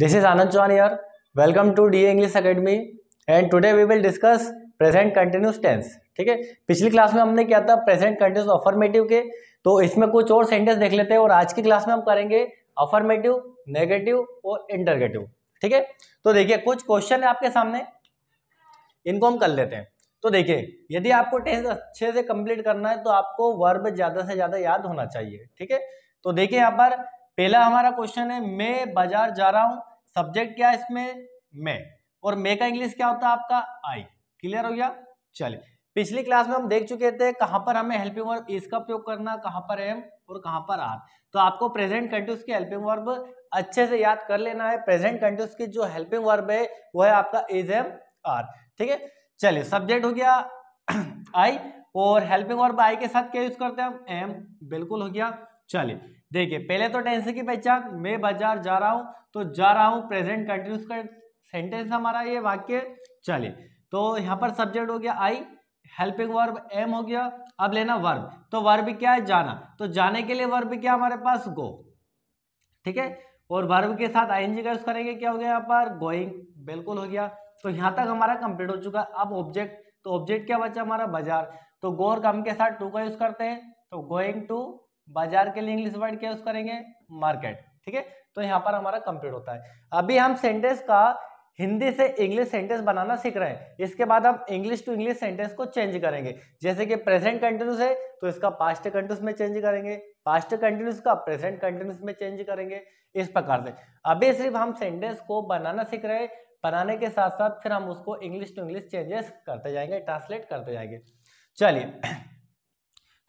this is Anand Chauhan यार welcome to the English academy and today we will discuss present continuous tense ठीक है पिछली class में हमने किया था प्रेजेंट कंटिन्यूस अफर्मेटिव के तो इसमें कुछ और सेंटेंस देख लेते हैं और आज की क्लास में हम करेंगे अफर्मेटिव नेगेटिव और इंटरगेटिव ठीक है तो देखिए कुछ क्वेश्चन है आपके सामने इनको हम कर लेते हैं तो देखिए यदि आपको टेंस अच्छे से कंप्लीट करना है तो आपको वर्ब ज़्यादा से ज़्यादा याद होना चाहिए ठीक है तो देखिए यहाँ पर पहला हमारा क्वेश्चन है मैं बाजार जा रहा हूं सब्जेक्ट क्या है इसमें मे और मे का इंग्लिश क्या होता है आपका आई क्लियर हो गया चलिए पिछली क्लास में हम देख चुके थे कहां पर हमें हेल्पिंग वर्ब इसका प्रयोग करना कहां पर एम और कहां पर आर तो आपको प्रेजेंट कंटिन्यूस के हेल्पिंग वर्ब अच्छे से याद कर लेना है प्रेजेंट कंटिन्यूस की जो हेल्पिंग वर्ब है वो है आपका इज एम आर ठीक है चलिए सब्जेक्ट हो गया आई और हेल्पिंग वर्ब आई के साथ क्या यूज करते हैं हम एम बिल्कुल हो गया चलिए देखिए पहले तो टेंस की पहचान मैं बाजार जा रहा हूँ तो जा रहा हूँ प्रेजेंट कंटिन्यूस का सेंटेंस हमारा ये वाक्य चले तो यहाँ पर सब्जेक्ट हो गया आई हेल्पिंग वर्ब एम हो गया अब लेना वर्ब तो वर्ब क्या है जाना तो जाने के लिए वर्ब क्या हमारे पास गो ठीक है और वर्ब के साथ आई का यूज करेंगे क्या हो गया यहाँ पर गोइंग बिल्कुल हो गया तो यहाँ तक हमारा कंप्लीट हो चुका अब ऑब्जेक्ट तो ऑब्जेक्ट क्या बचा हमारा बाजार तो गो और कम के साथ टू का यूज करते हैं तो गोइंग टू बाजार के लिए इंग्लिश वर्ड क्या यूज करेंगे मार्केट ठीक है तो यहाँ पर हमारा कंप्लीट होता है अभी हम सेंटेंस का हिंदी से इंग्लिश सेंटेंस बनाना सीख रहे हैं इसके बाद हम इंग्लिश टू इंग्लिश सेंटेंस को चेंज करेंगे जैसे कि प्रेजेंट कंटिन्यूस है तो इसका पास्ट कंटिन्यूस में चेंज करेंगे पास्ट कंटिन्यूस का प्रेजेंट कंटिन्यूस में चेंज करेंगे इस प्रकार से अभी सिर्फ हम सेंटेंस को बनाना सीख रहे हैं बनाने के साथ साथ फिर हम उसको इंग्लिश टू इंग्लिश चेंजेस करते जाएंगे ट्रांसलेट करते जाएंगे चलिए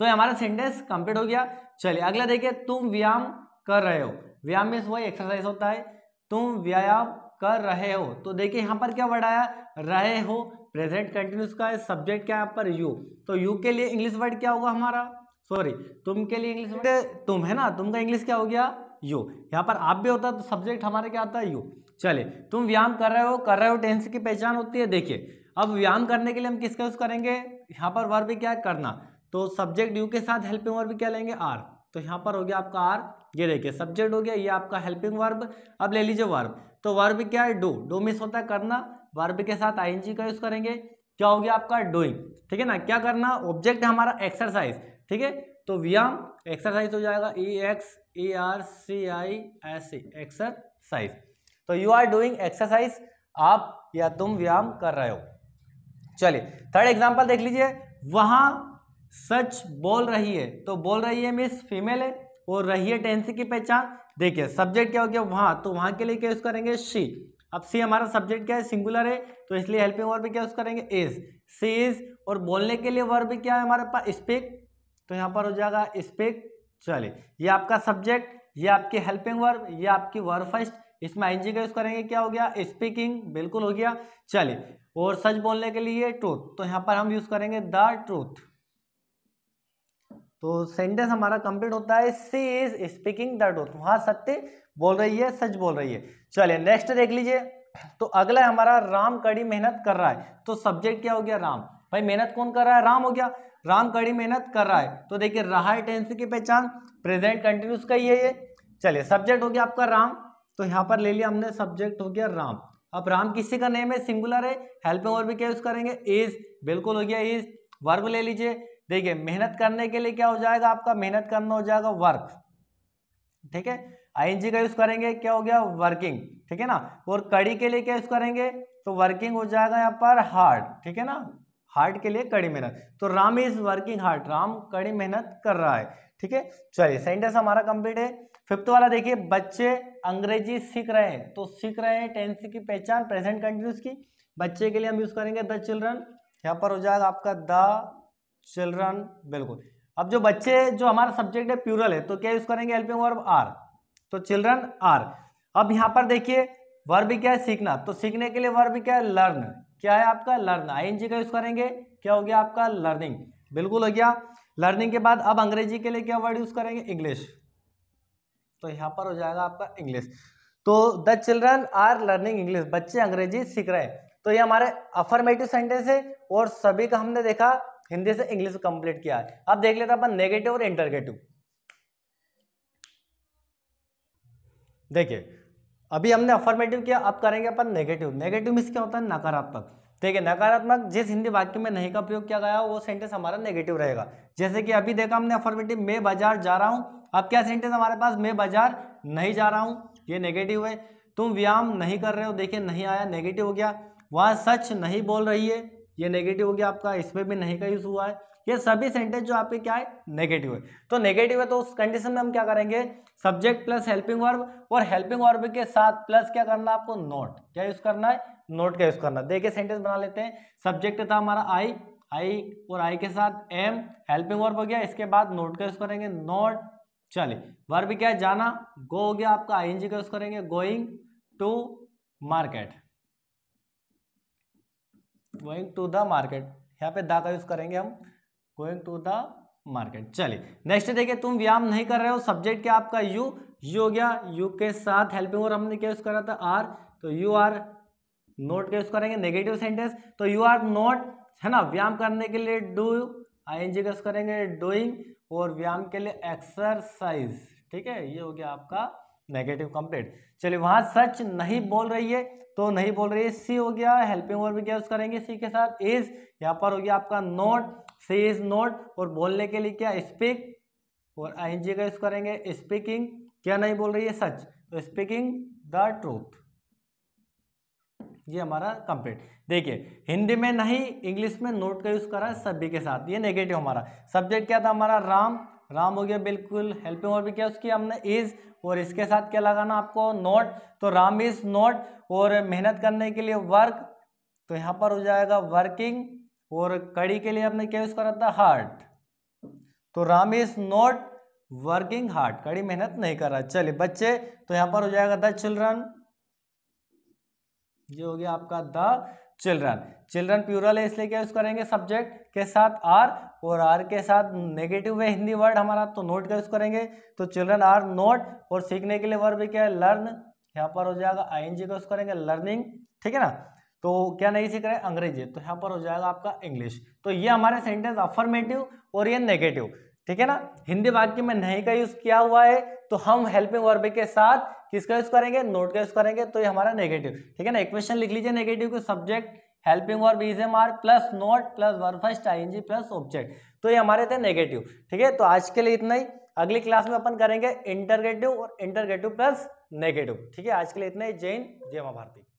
तो हमारा सेंटेंस कंप्लीट हो गया चलिए अगला देखिए तुम व्यायाम कर रहे हो व्यायाम में वही एक्सरसाइज होता है तुम व्यायाम कर रहे हो तो देखिए यहाँ पर क्या वर्ड आया रहे हो प्रेजेंट कंटिन्यूस का है सब्जेक्ट क्या यहाँ पर यू तो यू के लिए इंग्लिश वर्ड क्या होगा हमारा सॉरी तुम के लिए इंग्लिश वर्ड तुम है ना तुम का इंग्लिश क्या हो गया यू यहाँ पर आप भी होता तो सब्जेक्ट हमारे क्या आता है यू चले तुम व्यायाम कर रहे हो कर रहे हो टेंस की पहचान होती है देखिए अब व्यायाम करने के लिए हम किसका यूज़ करेंगे यहाँ पर वर्ब क्या करना तो सब्जेक्ट यू के साथ हेल्पिंग वर्ब क्या लेंगे आर तो यहाँ पर हो गया आपका आर ये देखिए सब्जेक्ट हो गया ये आपका हेल्पिंग वर्ब अब ले लीजिए वर्ब तो वर्ब क्या है डू डू मिस होता है करना वर्ब के साथ आईएनजी का यूज़ करेंगे क्या हो गया आपका डूइंग ठीक है ना क्या करना ऑब्जेक्ट है हमारा एक्सरसाइज ठीक है तो व्यायाम एक्सरसाइज हो जाएगा E X E R C I S E exercise तो यू आर डूइंग एक्सरसाइज आप या तुम व्यायाम कर रहे हो चलिए थर्ड एग्जाम्पल देख लीजिए वहां सच बोल रही है तो बोल रही है मिस फीमेल है और रही है टेंस की पहचान देखिए सब्जेक्ट क्या हो गया वहाँ तो वहाँ के लिए क्या यूज़ करेंगे शी अब सी हमारा सब्जेक्ट क्या है सिंगुलर है तो इसलिए हेल्पिंग वर्ब क्या यूज़ करेंगे इज सी इज और बोलने के लिए वर्ब क्या है हमारे पास स्पीक तो यहाँ पर हो जाएगा स्पीक चलिए ये आपका सब्जेक्ट ये आपकी हेल्पिंग वर्ब ये आपकी वर्ब फर्स्ट इसमें जी का यूज़ करेंगे क्या हो गया स्पीकिंग बिल्कुल हो गया चलिए और सच बोलने के लिए ट्रूथ तो यहाँ पर हम यूज़ करेंगे द ट्रूथ तो सेंटेंस हमारा कंप्लीट होता है she is speaking the truth वहाँ सत्य बोल रही है सच बोल रही है चलिए नेक्स्ट देख लीजिए तो अगला हमारा राम कड़ी मेहनत कर रहा है तो सब्जेक्ट क्या हो गया राम भाई मेहनत कौन कर रहा है राम हो गया राम कड़ी मेहनत कर रहा है तो देखिए रहा है टेंस की पहचान प्रेजेंट कंटिन्यूस का ही है ये चलिए सब्जेक्ट हो गया आपका राम तो यहाँ पर ले लिया हमने सब्जेक्ट हो गया राम अब राम किसी का नेम है सिंगुलर है हेल्पिंग और भी क्या यूज करेंगे इज बिल्कुल हो गया इज वर्ब ले लीजिए देखिए मेहनत करने के लिए क्या हो जाएगा आपका मेहनत करना हो जाएगा वर्क ठीक है आईएनजी का यूज करेंगे क्या हो गया वर्किंग ठीक है ना और कड़ी के लिए क्या यूज करेंगे तो वर्किंग हो जाएगा यहाँ पर हार्ड ठीक है ना हार्ड के लिए कड़ी मेहनत तो Ram is working hard Ram कड़ी मेहनत कर रहा है ठीक है चलिए सेंटेंस हमारा कंप्लीट है फिफ्थ वाला देखिए बच्चे अंग्रेजी सीख रहे हैं तो सीख रहे हैं टेंस की पहचान प्रेजेंट कंटिन्यूस की बच्चे के लिए हम यूज करेंगे द चिल्ड्रन यहाँ पर हो जाएगा आपका द चिल्ड्रन बिल्कुल अब जो बच्चे जो हमारा सब्जेक्ट है प्यूरल है तो क्या यूज करेंगे हेल्पिंग वर्ब आर तो चिल्ड्रन आर अब यहाँ पर देखिए वर्ब क्या है सीखना तो सीखने के लिए वर्ब क्या है लर्न क्या है आपका लर्न आई का यूज करेंगे क्या हो गया आपका लर्निंग बिल्कुल हो गया लर्निंग के बाद अब अंग्रेजी के लिए क्या वर्ड यूज करेंगे इंग्लिश तो यहाँ पर हो जाएगा आपका इंग्लिश तो the children are learning English बच्चे अंग्रेजी सीख रहे हैं तो ये हमारे अफर्मेटिव सेंटेंस है और सभी का हमने देखा हिंदी से इंग्लिश कंप्लीट किया है अब देख लेते हैं अपन नेगेटिव और इंटरगेटिव देखिए अभी हमने अफॉर्मेटिव किया अब करेंगे अपन नेगेटिव नेगेटिव मीन्स क्या होता है नकारात्मक ठीक है नकारात्मक जिस हिंदी वाक्य में नहीं का प्रयोग किया गया वो सेंटेंस हमारा नेगेटिव रहेगा जैसे कि अभी देखा हमने अफॉर्मेटिव मैं बाजार जा रहा हूँ अब क्या सेंटेंस हमारे पास मैं बाजार नहीं जा रहा हूँ ये नेगेटिव है तुम व्यायाम नहीं कर रहे हो देखिए नहीं आया नेगेटिव हो गया वहां सच नहीं बोल रही है ये नेगेटिव हो गया आपका इसमें भी नहीं का यूज हुआ है ये सभी सेंटेंस जो आपके क्या है नेगेटिव है तो नेगेटिव है तो उस कंडीशन में हम क्या करेंगे सब्जेक्ट प्लस हेल्पिंग वर्ब और हेल्पिंग वर्ब के साथ प्लस क्या करना है आपको नोट क्या यूज करना है नोट का यूज करना देखिए सेंटेंस बना लेते हैं सब्जेक्ट था हमारा आई आई और आई के साथ एम हेल्पिंग वर्ब हो गया इसके बाद नोट का यूज करेंगे नोट चलिए वर्ब क्या है जाना गो हो गया आपका आई का यूज करेंगे going to market going to the market यहाँ पे दा का यूज करेंगे हम गोइंग टू द मार्केट चलिए नेक्स्ट देखिए तुम व्यायाम नहीं कर रहे हो सब्जेक्ट क्या आपका यू यू हो गया यू के साथ हेल्पिंग और हमने क्या यूज करा था आर तो यू आर नोट का यूज करेंगे नेगेटिव सेंटेंस तो यू आर नोट है ना व्यायाम करने के लिए डू आई एन जी का करेंगे डूइंग और व्यायाम के लिए एक्सरसाइज ठीक है ये हो गया आपका नेगेटिव कंप्लीट चलिए वहां सच नहीं बोल रही है तो नहीं बोल रही है सी हो गया हेल्पिंग वर्ब क्या यूज करेंगे सी के साथ इज यहाँ पर हो गया आपका नोट सी इज नोट और बोलने के लिए क्या स्पीक और आई जी का यूज करेंगे स्पीकिंग क्या नहीं बोल रही है सच तो स्पीकिंग द ट्रूथ ये हमारा कंप्लीट देखिए हिंदी में नहीं इंग्लिश में नोट का यूज करा सभी के साथ ये नेगेटिव हमारा सब्जेक्ट क्या था हमारा राम राम हो गया बिल्कुल हेल्पिंग भी क्या उसकी हमने इज और इसके साथ क्या लगाना आपको नॉट तो राम इज नॉट और मेहनत करने के लिए वर्क तो यहाँ पर हो जाएगा वर्किंग और कड़ी के लिए हमने क्या यूज़ करा था हार्ट तो Ram is not working hard कड़ी मेहनत नहीं कर रहा चलिए बच्चे तो यहाँ पर हो जाएगा द चिल्ड्रन ये हो गया आपका द चिल्ड्रन चिल्ड्रन प्यूरल है इसलिए क्या यूज़ करेंगे सब्जेक्ट के साथ आर और आर के साथ नेगेटिव है हिंदी वर्ड हमारा तो नोट का यूज़ करेंगे तो चिल्ड्रन आर नोट और सीखने के लिए वर्ड भी क्या है लर्न यहाँ पर हो जाएगा आई एन जी का यूज़ करेंगे लर्निंग ठीक है ना तो क्या नहीं सीख रहे अंग्रेजी तो यहाँ पर हो जाएगा आपका इंग्लिश तो ये हमारे सेंटेंस अफर्मेटिव और ये नेगेटिव ठीक है ना हिंदी वाक्य में नहीं का यूज किया हुआ है तो हम हेल्पिंग वर्ब के साथ किसका यूज करेंगे नोट का यूज करेंगे तो ये हमारा नेगेटिव ठीक है ना इक्वेशन लिख लीजिए नेगेटिव के subject helping verb is am are plus not plus verb first I NG plus object तो ये हमारे थे नेगेटिव ठीक है तो आज के लिए इतना ही अगली क्लास में अपन करेंगे इंटरगेटिव और इंटरगेटिव प्लस नेगेटिव ठीक है आज के लिए इतना ही जय जय महाभारती भारती